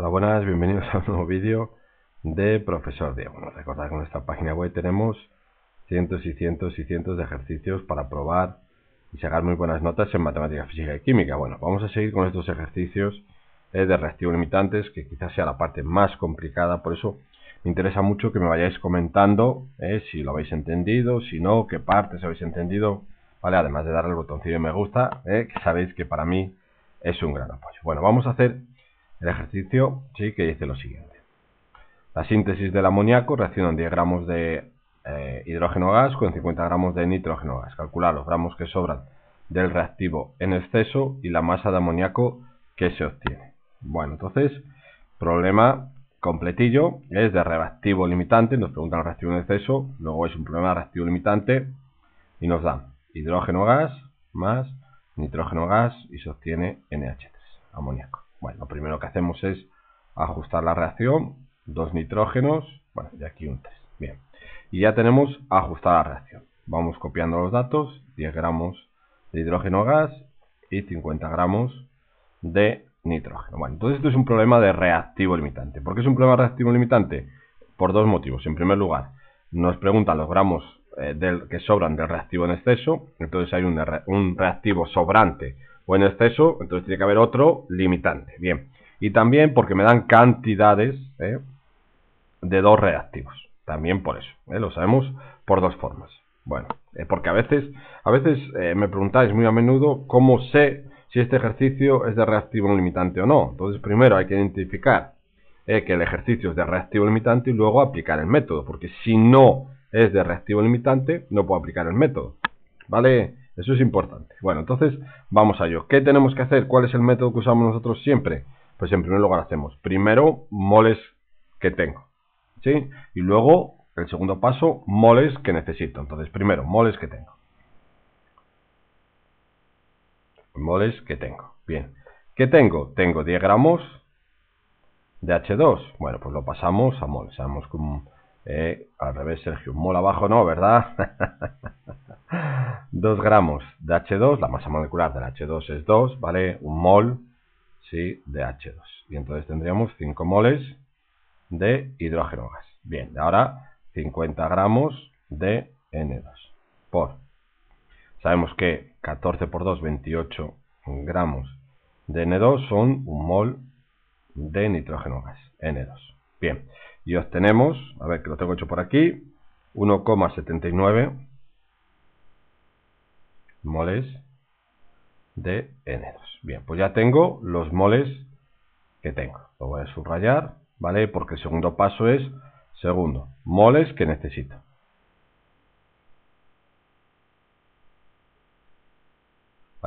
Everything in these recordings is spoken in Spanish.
Hola, buenas, bienvenidos a un nuevo vídeo de Profesor Diego. Bueno, recordad que en nuestra página web tenemos cientos y cientos y cientos de ejercicios para probar y sacar muy buenas notas en matemática, física y química. Bueno, vamos a seguir con estos ejercicios eh, de reactivo limitantes, que quizás sea la parte más complicada, por eso me interesa mucho que me vayáis comentando eh, si lo habéis entendido, si no, qué partes habéis entendido, ¿vale? Además de darle el botoncillo de me gusta, eh, que sabéis que para mí es un gran apoyo. Bueno, vamos a hacer el ejercicio sí que dice lo siguiente. La síntesis del amoníaco reaccionan 10 gramos de eh, hidrógeno gas con 50 gramos de nitrógeno gas. Calcular los gramos que sobran del reactivo en exceso y la masa de amoníaco que se obtiene. Bueno, entonces, problema completillo es de reactivo limitante, nos preguntan el reactivo en exceso, luego es un problema de reactivo limitante y nos dan hidrógeno gas más nitrógeno gas y se obtiene NH3, amoníaco. Bueno, lo primero que hacemos es ajustar la reacción, dos nitrógenos, bueno, y aquí un 3. Bien, y ya tenemos ajustada la reacción. Vamos copiando los datos, 10 gramos de hidrógeno gas y 50 gramos de nitrógeno. Bueno, entonces esto es un problema de reactivo limitante. ¿Por qué es un problema de reactivo limitante? Por dos motivos. En primer lugar, nos preguntan los gramos eh, del, que sobran del reactivo en exceso, entonces hay un reactivo sobrante o en exceso, entonces tiene que haber otro limitante. Bien, y también porque me dan cantidades ¿eh? de dos reactivos. También por eso, ¿eh? lo sabemos por dos formas. Bueno, eh, porque a veces, a veces me preguntáis muy a menudo cómo sé si este ejercicio es de reactivo limitante o no. Entonces primero hay que identificar que el ejercicio es de reactivo limitante y luego aplicar el método, porque si no es de reactivo limitante, no puedo aplicar el método. ¿Vale? Eso es importante. Bueno, entonces vamos a ello. ¿Qué tenemos que hacer? ¿Cuál es el método que usamos nosotros siempre? Pues en primer lugar hacemos primero moles que tengo. ¿Sí? Y luego, el segundo paso, moles que necesito. Entonces, primero, moles que tengo. Moles que tengo. Bien. ¿Qué tengo? Tengo 10 gramos de H2. Bueno, pues lo pasamos a moles. Sabemos eh, al revés, Sergio. Mol abajo no, ¿verdad? 2 gramos de H2, la masa molecular del H2 es 2, ¿vale? Un mol, sí, de H2. Y entonces tendríamos 5 moles de hidrógeno gas. Bien, ahora 50 gramos de N2 por. Sabemos que 14 por 2, 28 gramos de N2 son un mol de nitrógeno gas, N2. Bien, y obtenemos, a ver que lo tengo hecho por aquí, 1,79 moles de N2. Bien, pues ya tengo los moles que tengo. Lo voy a subrayar, ¿vale? Porque el segundo paso es, segundo, moles que necesito.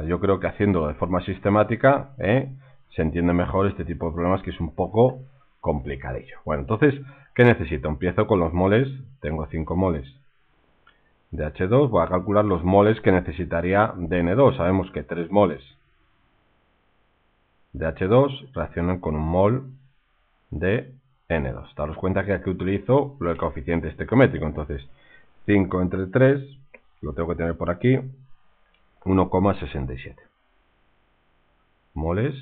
yo creo que haciéndolo de forma sistemática ¿eh? se entiende mejor este tipo de problemas que es un poco complicadillo. Bueno, entonces, ¿qué necesito? Empiezo con los moles, tengo 5 moles de H2, voy a calcular los moles que necesitaría de N2, sabemos que 3 moles de H2 reaccionan con un mol de N2. Daros cuenta que aquí utilizo el coeficiente estequiométrico, entonces 5 entre 3, lo tengo que tener por aquí, 1,67 moles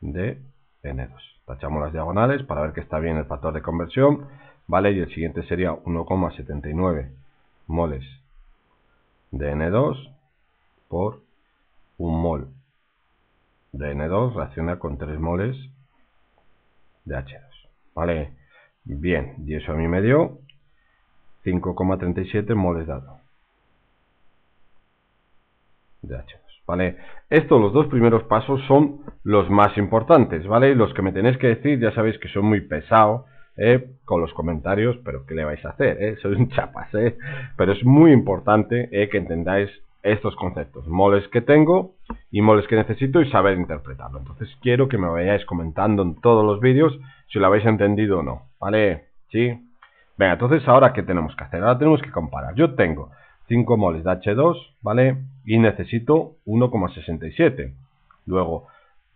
de N2. Tachamos las diagonales para ver que está bien el factor de conversión, ¿vale? Y el siguiente sería 1,79 moles de N2 por 1 mol de N2 reacciona con 3 moles de H2, ¿vale? Bien, y eso a mí me dio 5,37 moles dado de H2. ¿vale? Estos, los dos primeros pasos, son los más importantes, ¿vale? Los que me tenéis que decir, ya sabéis que son muy pesado ¿eh? con los comentarios, pero ¿qué le vais a hacer? Eh? Soy un chapas, ¿eh? Pero es muy importante ¿eh? que entendáis estos conceptos, moles que tengo y moles que necesito y saber interpretarlo. Entonces quiero que me vayáis comentando en todos los vídeos si lo habéis entendido o no, ¿vale? ¿Sí? Venga, entonces ahora qué tenemos que hacer? Ahora tenemos que comparar. Yo tengo 5 moles de H2, ¿vale? Y necesito 1,67. Luego,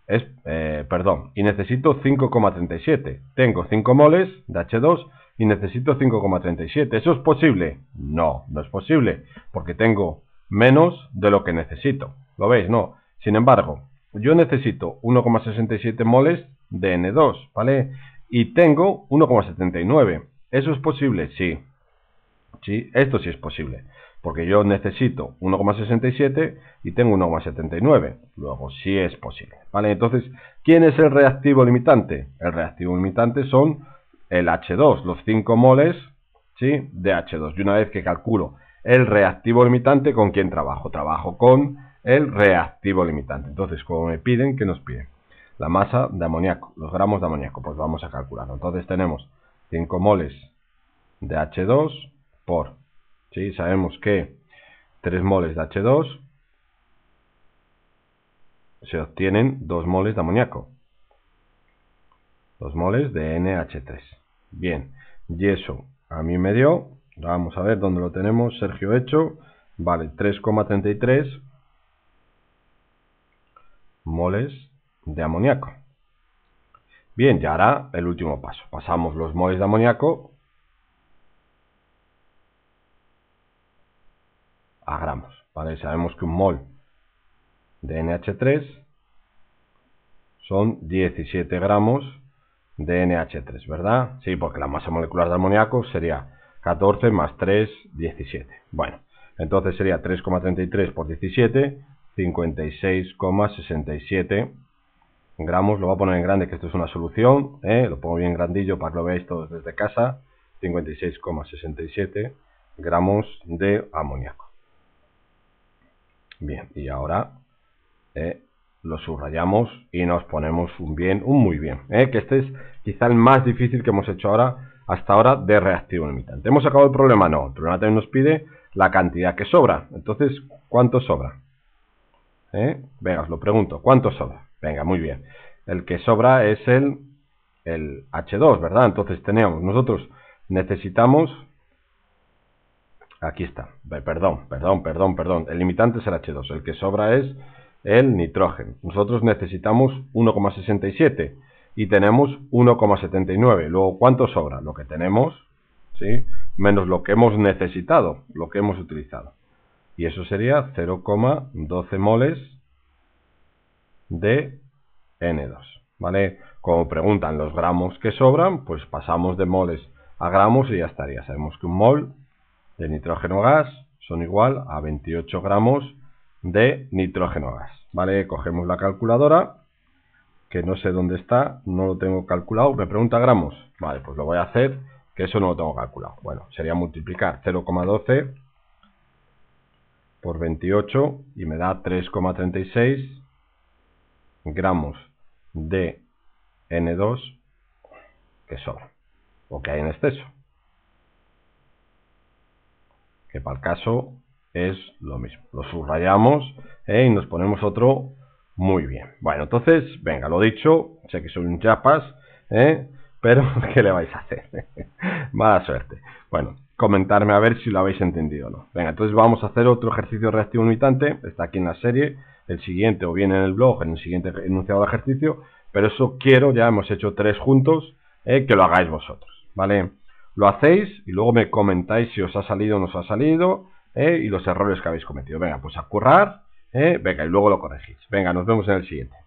es, eh, perdón, y necesito 5,37. Tengo 5 moles de H2 y necesito 5,37. ¿Eso es posible? No, no es posible, porque tengo menos de lo que necesito. ¿Lo veis? No. Sin embargo, yo necesito 1,67 moles de N2, ¿vale? Y tengo 1,79. ¿Eso es posible? Sí. Sí, esto sí es posible porque yo necesito 1,67 y tengo 1,79. Luego, si es posible. ¿Vale? Entonces, ¿quién es el reactivo limitante? El reactivo limitante son el H2, los 5 moles ¿sí? de H2. Y una vez que calculo el reactivo limitante, ¿con quién trabajo? Trabajo con el reactivo limitante. Entonces, como me piden, que nos piden? La masa de amoníaco, los gramos de amoníaco. Pues vamos a calcularlo. Entonces tenemos 5 moles de H2 por ¿sí? Sabemos que 3 moles de H2 se obtienen 2 moles de amoníaco. 2 moles de NH3. Bien, y eso a mí me dio, vamos a ver dónde lo tenemos, Sergio hecho, vale, 3,33 moles de amoníaco. Bien, y ahora el último paso. Pasamos los moles de amoníaco a gramos. ¿vale? Sabemos que un mol de NH3 son 17 gramos de NH3, ¿verdad? Sí, porque la masa molecular de amoníaco sería 14 más 3, 17. Bueno, entonces sería 3,33 por 17, 56,67 gramos. Lo voy a poner en grande, que esto es una solución. ¿eh? Lo pongo bien grandillo para que lo veáis todos desde casa. 56,67 gramos de amoníaco. Bien, y ahora eh, lo subrayamos y nos ponemos un bien, un muy bien, eh, que este es quizá el más difícil que hemos hecho ahora hasta ahora de reactivo limitante. ¿Hemos acabado el problema? No, el problema también nos pide la cantidad que sobra. Entonces, ¿cuánto sobra? Eh, venga, os lo pregunto, ¿cuánto sobra? Venga, muy bien. El que sobra es el, el H2, ¿verdad? Entonces tenemos, nosotros necesitamos Aquí está. Perdón, perdón, perdón, perdón. El limitante es el H2. El que sobra es el nitrógeno. Nosotros necesitamos 1,67 y tenemos 1,79. Luego, ¿cuánto sobra? Lo que tenemos, ¿sí? Menos lo que hemos necesitado, lo que hemos utilizado. Y eso sería 0,12 moles de N2, ¿vale? Como preguntan los gramos que sobran, pues pasamos de moles a gramos y ya estaría. Sabemos que un mol de nitrógeno gas son igual a 28 gramos de nitrógeno gas. ¿Vale? Cogemos la calculadora, que no sé dónde está, no lo tengo calculado. Me pregunta gramos. Vale, pues lo voy a hacer, que eso no lo tengo calculado. Bueno, sería multiplicar 0,12 por 28 y me da 3,36 gramos de N2 que son o que hay en exceso que para el caso es lo mismo. Lo subrayamos ¿eh? y nos ponemos otro muy bien. Bueno, entonces, venga, lo dicho, sé que soy un chapas, ¿eh? pero ¿qué le vais a hacer? Mala suerte. Bueno, comentarme a ver si lo habéis entendido o no. Venga, entonces vamos a hacer otro ejercicio reactivo limitante. está aquí en la serie, el siguiente o bien en el blog, en el siguiente enunciado de ejercicio, pero eso quiero, ya hemos hecho tres juntos, ¿eh? que lo hagáis vosotros, ¿vale? lo hacéis y luego me comentáis si os ha salido o no os ha salido ¿eh? y los errores que habéis cometido. Venga, pues a currar, ¿eh? venga, y luego lo corregís. Venga, nos vemos en el siguiente.